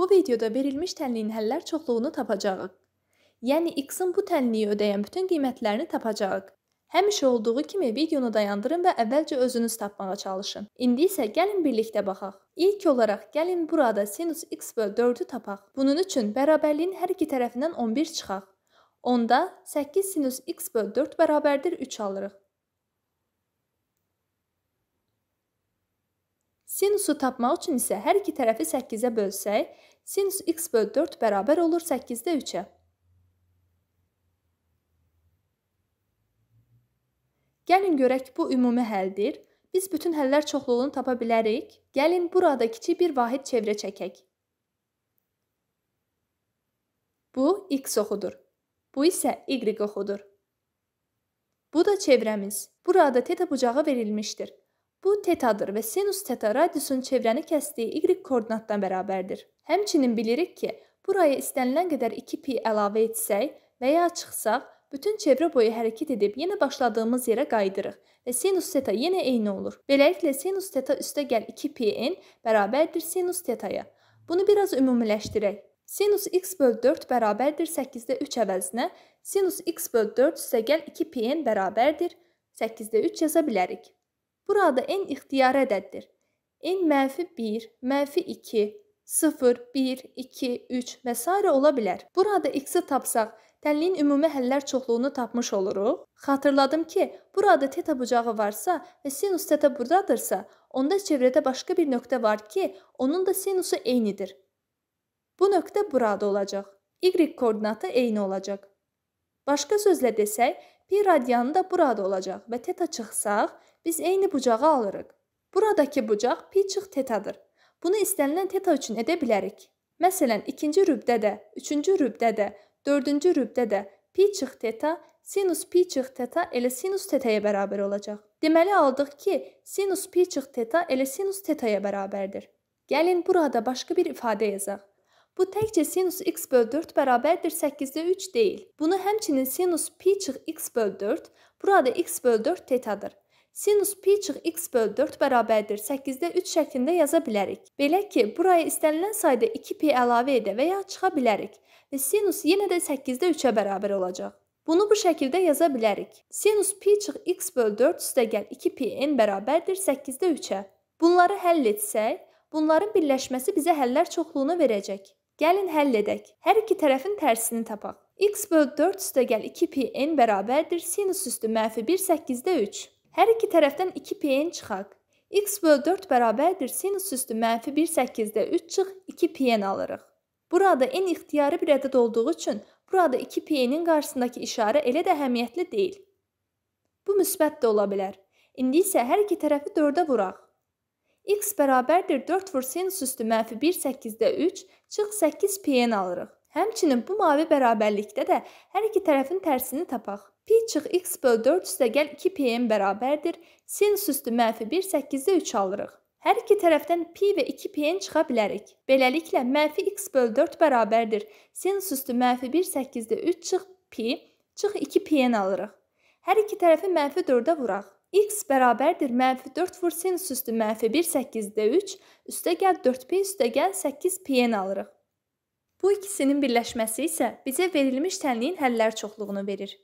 Bu videoda verilmiş tənliyin həllər çoxluğunu tapacağıq. Yəni x-in bu tənliyi ödəyən bütün qiymətlərini tapacağıq. Həmişə olduğu kimi videonu dayandırın və əvvəlcə özünüz tapmağa çalışın. İndi isə gəlin birlikdə baxaq. İlk olaraq gəlin burada sinus x böl 4-ü tapaq. Bunun üçün bərabərliyin hər iki tərəfindən 11 çıxaq. Onda 8 sinus x böl 4 bərabərdir 3 alırıq. Sinusu tapmaq üçün isə hər iki tərəfi 8-ə bölsək, sinus x böl 4 bərabər olur 8-də 3-ə. Gəlin görək bu ümumi həldir. Biz bütün həllər çoxluğunu tapa bilərik. Gəlin burada kiçik bir vahid çevrə çəkək. Bu x oxudur. Bu isə y oxudur. Bu da çevrəmiz. Burada teta bucağı verilmişdir. Bu tetadır və sinus teta radiusun çevrəni kəsdiyi y koordinatdan bərabərdir. Həmçinin bilirik ki, buraya istənilən qədər 2pi əlavə etsək və ya çıxsaq, bütün çevrə boyu hərəkət edib yenə başladığımız yerə qayıdırıq və sinus teta yenə eyni olur. Beləliklə sinus teta üstəgəl 2pn bərabərdir sinus tetaya. Bunu biraz ümumiləşdirək. Sinus x böl 4 bərabərdir 8-də 3 əvəzinə sinus x böl 4 üstəgəl 2pn bərabərdir 8-də 3 yaza bilərik. Burada n ixtiyari ədəddir. n mənfi 1, mənfi 2, 0, 1, 2, 3 və s. ola bilər. Burada x-i tapsaq, tənliyin ümumi həllər çoxluğunu tapmış oluruq. Xatırladım ki, burada teta bucağı varsa və sinus teta buradadırsa, onda çevrədə başqa bir nöqtə var ki, onun da sinusu eynidir. Bu nöqtə burada olacaq. Y koordinatı eyni olacaq. Başqa sözlə desək, Pi radianı da burada olacaq və teta çıxsaq, biz eyni bucağı alırıq. Buradakı bucaq pi çıx tetadır. Bunu istənilən teta üçün edə bilərik. Məsələn, ikinci rübdə də, üçüncü rübdə də, dördüncü rübdə də pi çıx teta sinus pi çıx teta elə sinus tetaya bərabər olacaq. Deməli aldıq ki, sinus pi çıx teta elə sinus tetaya bərabərdir. Gəlin burada başqa bir ifadə yazaq. Bu təkcə sinus x böl 4 bərabərdir 8-də 3 deyil. Bunu həmçinin sinus pi çıx x böl 4, burada x böl 4 tetadır. Sinus pi çıx x böl 4 bərabərdir 8-də 3 şəklində yaza bilərik. Belə ki, buraya istənilən sayda 2pi əlavə edə və ya çıxa bilərik və sinus yenə də 8-də 3-ə bərabər olacaq. Bunu bu şəkildə yaza bilərik. Sinus pi çıx x böl 4 üstəgəl 2pn bərabərdir 8-də 3-ə. Bunları həll etsək, bunların birləşməsi bizə həllər çoxluğunu verəcək. Gəlin həll edək. Hər iki tərəfin tərsini tapaq. x 4 üstəgəl 2pn bərabərdir sinus üstü mənfi 1 8-də 3. Hər iki tərəfdən 2pn çıxaq. x 4 bərabərdir sinus üstü mənfi 1 8-də 3 çıx 2pn alırıq. Burada n ixtiyari bir ədəd olduğu üçün burada 2pn-in qarşısındakı işarə elə də əhəmiyyətli deyil. Bu müsbət də ola bilər. İndi isə hər iki tərəfi 4-ə vuraq x bərabərdir 4 vur sinus üstü mənfi 1 8-də 3 çıx 8 p-ni alırıq. Həmçinin bu mavi bərabərlikdə də hər iki tərəfin tərsini tapaq. Pi çıx x böl 4 üstə gəl 2 p-n bərabərdir. Sinus üstü mənfi 1 8-də 3 alırıq. Hər iki tərəfdən pi və 2 p-n çıxa bilərik. Beləliklə, mənfi x böl 4 bərabərdir. Sinus üstü mənfi 1 8-də 3 çıx pi çıx 2 p-n alırıq. Hər iki tərəfi mənfi 4-ə vuraq x bərabərdir mənfi 4 vur sinus üstü mənfi 1 8-də 3 üstəgəl 4p üstəgəl 8p-ni alırıq. Bu ikisinin birləşməsi isə bizə verilmiş tənliyin həllər çoxluğunu verir.